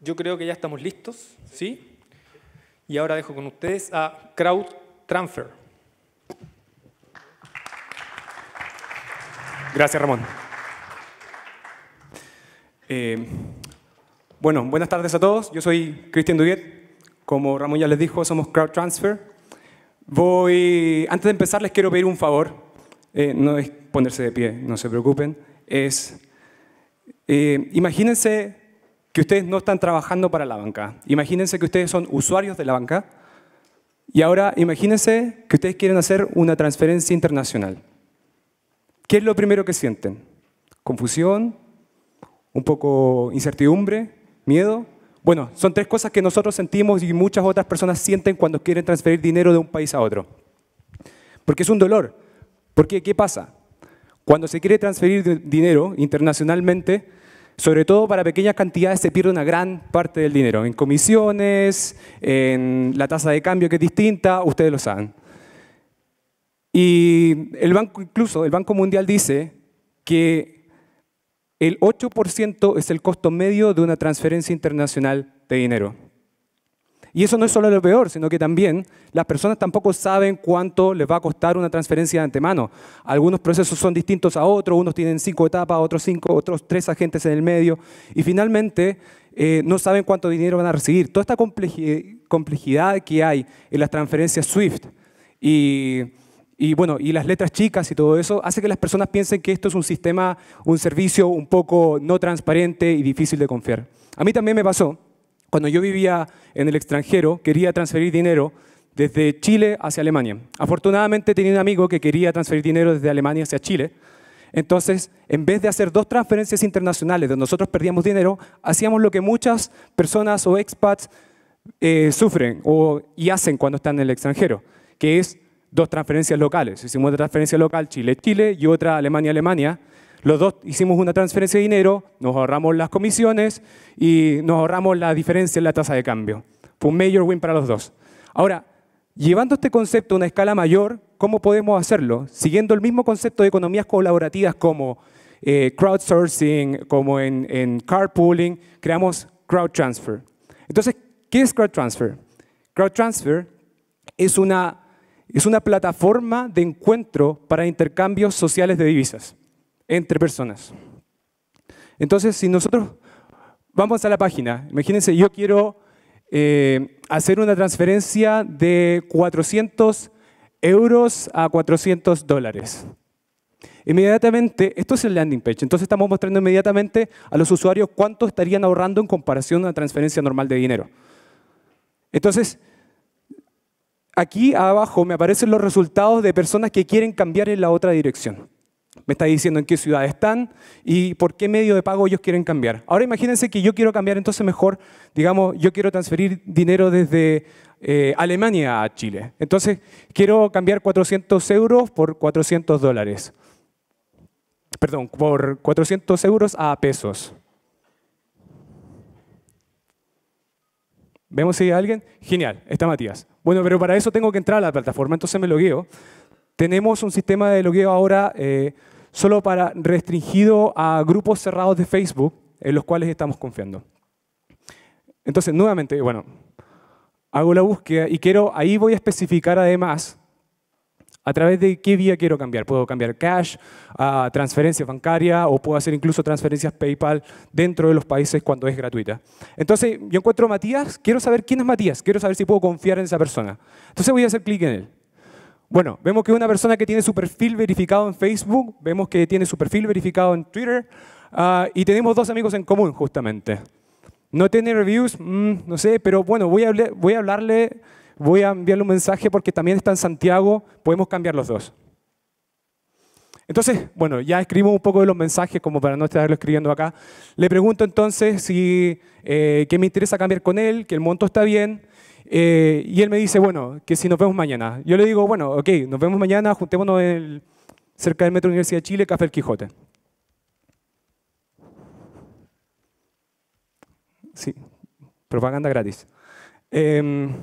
Yo creo que ya estamos listos, ¿sí? Y ahora dejo con ustedes a Crowd Transfer. Gracias, Ramón. Eh, bueno, buenas tardes a todos. Yo soy Cristian Duguet. Como Ramón ya les dijo, somos Crowd Transfer. Voy, antes de empezar, les quiero pedir un favor. Eh, no es ponerse de pie, no se preocupen. Es, eh, imagínense que ustedes no están trabajando para la banca. Imagínense que ustedes son usuarios de la banca y ahora imagínense que ustedes quieren hacer una transferencia internacional. ¿Qué es lo primero que sienten? ¿Confusión? ¿Un poco incertidumbre? ¿Miedo? Bueno, son tres cosas que nosotros sentimos y muchas otras personas sienten cuando quieren transferir dinero de un país a otro. Porque es un dolor. ¿Por qué? ¿qué pasa? Cuando se quiere transferir dinero internacionalmente, sobre todo para pequeñas cantidades se pierde una gran parte del dinero, en comisiones, en la tasa de cambio que es distinta, ustedes lo saben. Y el banco, incluso el Banco Mundial dice que el 8% es el costo medio de una transferencia internacional de dinero. Y eso no es solo lo peor, sino que también las personas tampoco saben cuánto les va a costar una transferencia de antemano. Algunos procesos son distintos a otros, unos tienen cinco etapas, otros cinco, otros tres agentes en el medio. Y finalmente eh, no saben cuánto dinero van a recibir. Toda esta complejidad que hay en las transferencias SWIFT y, bueno, y las letras chicas y todo eso hace que las personas piensen que esto es un sistema, un servicio un poco no transparente y difícil de confiar. A mí también me pasó. Cuando yo vivía en el extranjero, quería transferir dinero desde Chile hacia Alemania. Afortunadamente tenía un amigo que quería transferir dinero desde Alemania hacia Chile. Entonces, en vez de hacer dos transferencias internacionales donde nosotros perdíamos dinero, hacíamos lo que muchas personas o expats eh, sufren o, y hacen cuando están en el extranjero, que es dos transferencias locales. Hicimos una transferencia local Chile-Chile y otra Alemania-Alemania. alemania alemania los dos hicimos una transferencia de dinero, nos ahorramos las comisiones y nos ahorramos la diferencia en la tasa de cambio. Fue un major win para los dos. Ahora, llevando este concepto a una escala mayor, ¿cómo podemos hacerlo? Siguiendo el mismo concepto de economías colaborativas como eh, crowdsourcing, como en, carpooling, creamos crowd transfer. Entonces, ¿qué es crowd transfer? Crowd transfer es una plataforma de encuentro para intercambios sociales de divisas entre personas. Entonces, si nosotros vamos a la página, imagínense, yo quiero eh, hacer una transferencia de 400 euros a 400 dólares. Inmediatamente, esto es el landing page, entonces estamos mostrando inmediatamente a los usuarios cuánto estarían ahorrando en comparación a una transferencia normal de dinero. Entonces, aquí abajo me aparecen los resultados de personas que quieren cambiar en la otra dirección me está diciendo en qué ciudad están y por qué medio de pago ellos quieren cambiar. Ahora imagínense que yo quiero cambiar, entonces mejor, digamos, yo quiero transferir dinero desde eh, Alemania a Chile. Entonces quiero cambiar 400 euros por 400 dólares. Perdón, por 400 euros a pesos. ¿Vemos si hay alguien? Genial, está Matías. Bueno, pero para eso tengo que entrar a la plataforma, entonces me logueo. Tenemos un sistema de logueo ahora eh, solo para restringido a grupos cerrados de Facebook en los cuales estamos confiando. Entonces, nuevamente, bueno, hago la búsqueda y quiero, ahí voy a especificar además a través de qué vía quiero cambiar. Puedo cambiar cash, a transferencia bancaria o puedo hacer incluso transferencias PayPal dentro de los países cuando es gratuita. Entonces, yo encuentro Matías, quiero saber quién es Matías, quiero saber si puedo confiar en esa persona. Entonces voy a hacer clic en él. Bueno, vemos que una persona que tiene su perfil verificado en Facebook, vemos que tiene su perfil verificado en Twitter, ah, y tenemos dos amigos en común, justamente. No tiene reviews, mm, no sé, pero bueno, voy a, hablarle, voy a enviarle un mensaje porque también está en Santiago, podemos cambiar los dos. Entonces, bueno, ya escribo un poco de los mensajes como para no estarlo escribiendo acá. Le pregunto entonces si, eh, me interesa cambiar con él, que el monto está bien, eh, y él me dice, bueno, que si nos vemos mañana. Yo le digo, bueno, ok, nos vemos mañana, juntémonos cerca del Metro Universidad de Chile, Café El Quijote. Sí, propaganda gratis. Em,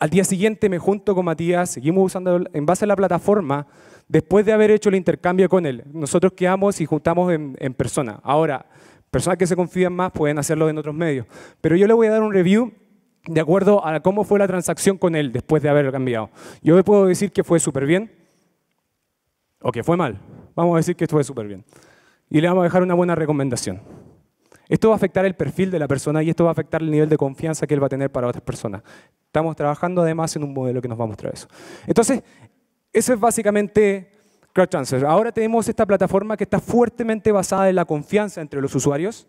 al día siguiente me junto con Matías, seguimos usando en base a la plataforma, después de haber hecho el intercambio con él. Nosotros quedamos y juntamos en, en persona. Ahora, personas que se confían más pueden hacerlo en otros medios. Pero yo le voy a dar un review de acuerdo a cómo fue la transacción con él después de haberlo cambiado. Yo le puedo decir que fue súper bien o que fue mal. Vamos a decir que fue súper bien. Y le vamos a dejar una buena recomendación. Esto va a afectar el perfil de la persona y esto va a afectar el nivel de confianza que él va a tener para otras personas. Estamos trabajando además en un modelo que nos va a mostrar eso. Entonces, eso es básicamente CrowdTransfer. Ahora tenemos esta plataforma que está fuertemente basada en la confianza entre los usuarios.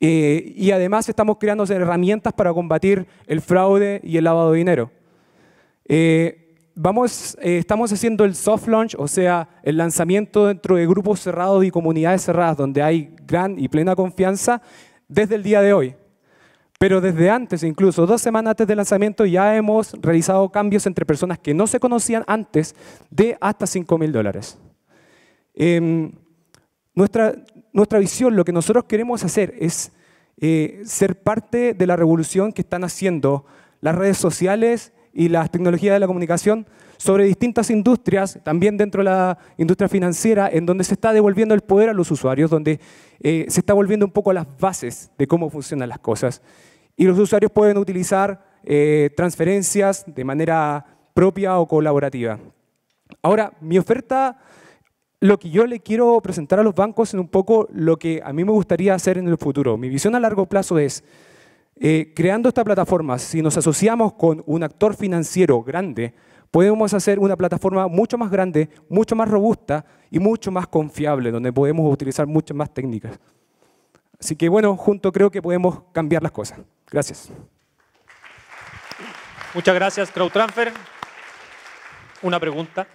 Eh, y además estamos creando herramientas para combatir el fraude y el lavado de dinero. Eh, vamos, eh, estamos haciendo el soft launch, o sea, el lanzamiento dentro de grupos cerrados y comunidades cerradas, donde hay gran y plena confianza, desde el día de hoy. Pero desde antes, incluso dos semanas antes del lanzamiento, ya hemos realizado cambios entre personas que no se conocían antes de hasta 5 mil dólares. Em, nuestra, nuestra visión, lo que nosotros queremos hacer es eh, ser parte de la revolución que están haciendo las redes sociales y las tecnologías de la comunicación sobre distintas industrias, también dentro de la industria financiera, en donde se está devolviendo el poder a los usuarios, donde eh, se está volviendo un poco a las bases de cómo funcionan las cosas. Y los usuarios pueden utilizar eh, transferencias de manera propia o colaborativa. Ahora, mi oferta lo que yo le quiero presentar a los bancos es un poco lo que a mí me gustaría hacer en el futuro. Mi visión a largo plazo es, eh, creando esta plataforma, si nos asociamos con un actor financiero grande, podemos hacer una plataforma mucho más grande, mucho más robusta y mucho más confiable, donde podemos utilizar muchas más técnicas. Así que bueno, junto creo que podemos cambiar las cosas. Gracias. Muchas gracias, Transfer. Una pregunta.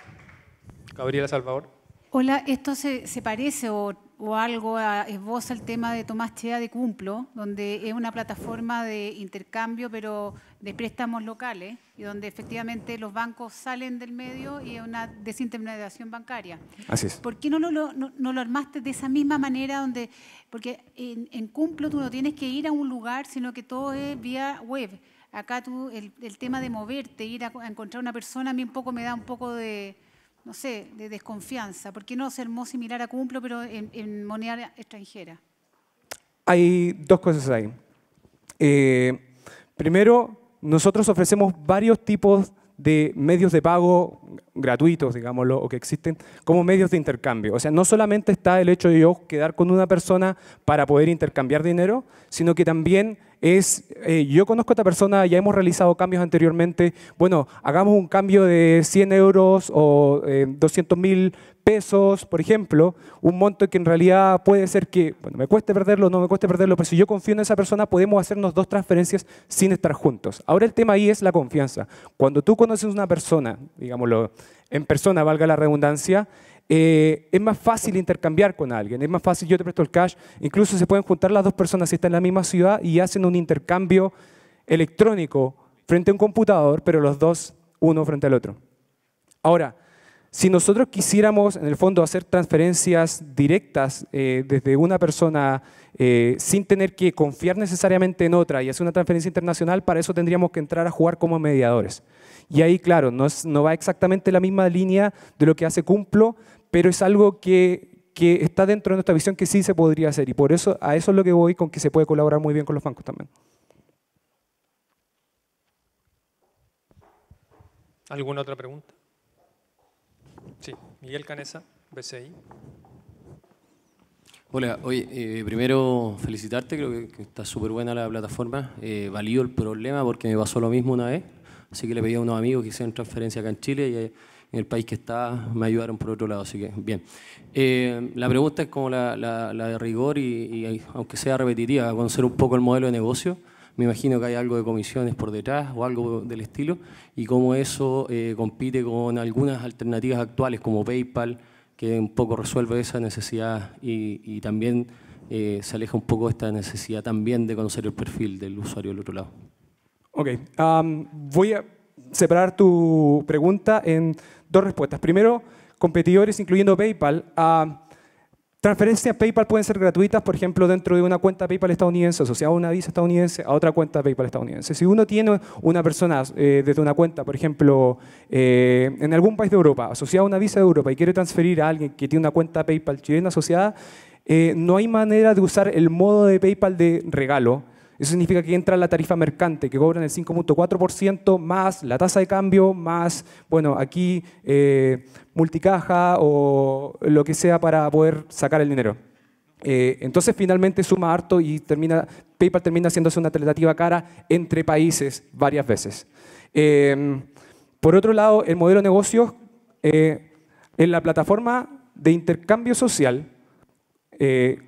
Gabriela Salvador. Hola, esto se, parece o, algo a, esboza el tema de Tomás Chea de Cumplo, donde es una plataforma de intercambio, pero de préstamos locales, y donde efectivamente los bancos salen del medio y es una desintermediación bancaria. Así es. ¿Por qué no lo, armaste de esa misma manera donde, porque en, en, Cumplo tú no tienes que ir a un lugar, sino que todo es vía web. Acá tú, el, tema de moverte, ir a, a encontrar una persona, a mí un poco me da un poco de no sé, de desconfianza? ¿Por qué no ser muy similar a cumplo, pero en, moneda extranjera? Hay dos cosas ahí. Eh, primero, nosotros ofrecemos varios tipos de medios de pago gratuitos, digámoslo, o que existen, como medios de intercambio. O sea, no solamente está el hecho de yo quedar con una persona para poder intercambiar dinero, sino que también es, eh, yo conozco a esta persona, ya hemos realizado cambios anteriormente, bueno, hagamos un cambio de 100 euros o 200 eh, mil pesos, por ejemplo, un monto que en realidad puede ser que, bueno, me cueste perderlo, no me cueste perderlo, pero si yo confío en esa persona, podemos hacernos dos transferencias sin estar juntos. Ahora el tema ahí es la confianza. Cuando tú conoces a una persona, digámoslo, en persona, valga la redundancia, eh, es más fácil intercambiar con alguien, es más fácil yo te presto el cash, incluso se pueden juntar las dos personas si están en la misma ciudad y hacen un intercambio electrónico frente a un computador, pero los dos uno frente al otro. Ahora, si nosotros quisiéramos, en el fondo, hacer transferencias directas eh, desde una persona eh, sin tener que confiar necesariamente en otra y hacer una transferencia internacional, para eso tendríamos que entrar a jugar como mediadores. Y ahí, claro, no, va exactamente la misma línea de lo que hace Cumplo, pero es algo que está dentro de nuestra visión que sí se podría hacer. Y por eso a eso es lo que voy con que se puede colaborar muy bien con los bancos también. ¿Alguna otra pregunta? Sí, Miguel Canesa, BCI. Hola, hoy eh, primero felicitarte, creo que, está súper buena la plataforma. Eh, el problema porque me pasó lo mismo una vez, así que le pedí a unos amigos que hicieran transferencia acá en Chile y eh, en el país que está me ayudaron por otro lado, así que bien. Eh, la pregunta es como la, de rigor y, y, aunque sea repetitiva, conocer un poco el modelo de negocio me imagino que hay algo de comisiones por detrás o algo del estilo, y cómo eso eh, compite con algunas alternativas actuales como PayPal, que un poco resuelve esa necesidad y, también eh, se aleja un poco de esta necesidad también de conocer el perfil del usuario del otro lado. Ok, voy a separar tu pregunta en dos respuestas. Primero, competidores incluyendo PayPal. a Transferencias PayPal pueden ser gratuitas, por ejemplo, dentro de una cuenta PayPal estadounidense, asociada a una visa estadounidense, a otra cuenta PayPal estadounidense. Si uno tiene una persona eh, desde una cuenta, por ejemplo, eh, en algún país de Europa, asociada a una visa de Europa y quiere transferir a alguien que tiene una cuenta PayPal chilena asociada, eh, no hay manera de usar el modo de PayPal de regalo, eso significa que entra la tarifa mercante, que cobran el 5.4% más la tasa de cambio, más, bueno, aquí eh, multicaja o lo que sea para poder sacar el dinero. Eh, entonces finalmente suma harto y termina, PayPal termina haciéndose una alternativa cara entre países varias veces. Em, por otro lado, el modelo de negocios eh, en la plataforma de intercambio social,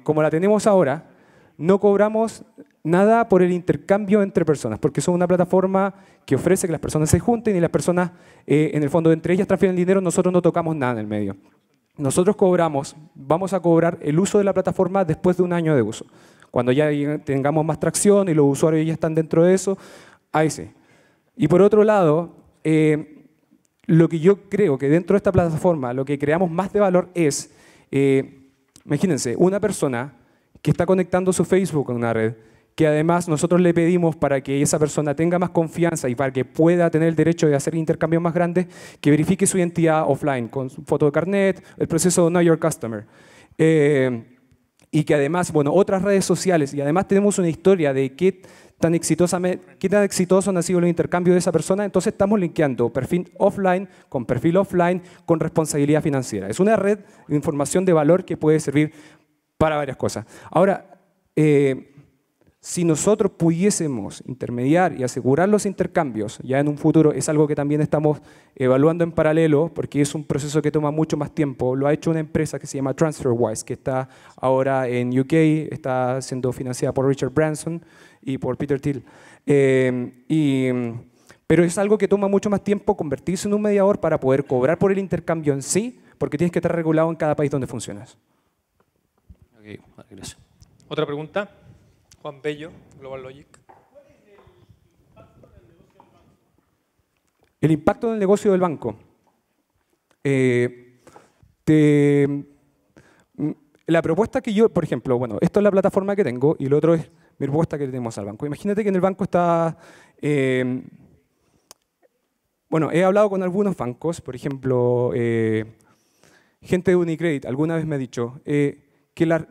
como la tenemos ahora, no cobramos nada por el intercambio entre personas, porque son una plataforma que ofrece que las personas se junten y las personas, eh, en el fondo, entre ellas transfieren dinero, nosotros no tocamos nada en el medio. Nosotros cobramos, vamos a cobrar el uso de la plataforma después de un año de uso. Cuando ya tengamos más tracción y los usuarios ya están dentro de eso, ahí sí. Y por otro lado, eh, lo que yo creo que dentro de esta plataforma, lo que creamos más de valor es, eh, imagínense, una persona que está conectando su Facebook con una red, que además nosotros le pedimos para que esa persona tenga más confianza y para que pueda tener el derecho de hacer intercambios más grandes, que verifique su identidad offline con su foto de carnet, el proceso Know Your Customer. Eh, y que además, bueno, otras redes sociales, y además tenemos una historia de qué tan, exitosamente, qué tan exitosos han sido los intercambios de esa persona, entonces estamos linkeando perfil offline con perfil offline con responsabilidad financiera. Es una red de información de valor que puede servir para varias cosas. Ahora, eh, si nosotros pudiésemos intermediar y asegurar los intercambios ya en un futuro, es algo que también estamos evaluando en paralelo, porque es un proceso que toma mucho más tiempo. Lo ha hecho una empresa que se llama TransferWise, que está ahora en UK, está siendo financiada por Richard Branson y por Peter Thiel. Em, pero es algo que toma mucho más tiempo convertirse en un mediador para poder cobrar por el intercambio en sí, porque tienes que estar regulado en cada país donde funcionas. ¿Otra pregunta? Juan Bello, Global Logic. ¿Cuál es El impacto del negocio del banco. impacto del negocio del banco. la propuesta que yo, por ejemplo, bueno, esto es la plataforma que tengo y lo otro es mi propuesta que tenemos al banco. Imagínate que en el banco está... Eh, bueno, he hablado con algunos bancos, por ejemplo, eh, gente de Unicredit alguna vez me ha dicho eh, que la,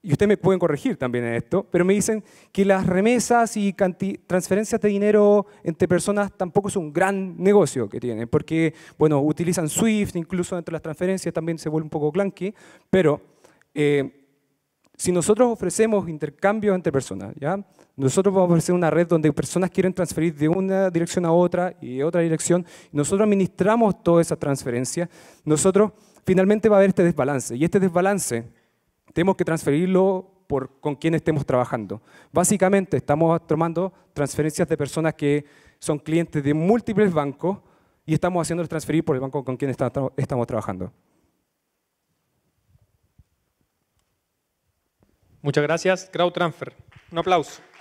y ustedes me pueden corregir también en esto, pero me dicen que las remesas y transferencias de dinero entre personas tampoco es un gran negocio que tienen, porque, bueno, utilizan Swift, incluso entre las transferencias también se vuelve un poco clunky, pero eh, si nosotros ofrecemos intercambios entre personas, ¿ya? nosotros vamos a ofrecer una red donde personas quieren transferir de una dirección a otra y de otra dirección, nosotros administramos toda esa transferencia, nosotros finalmente va a haber este desbalance, y este desbalance tenemos que transferirlo por, con quién estemos trabajando. Básicamente estamos tomando transferencias de personas que son clientes de múltiples bancos y estamos haciéndolos transferir por el banco con quien estamos trabajando. Muchas gracias. Crowd Transfer. Un aplauso.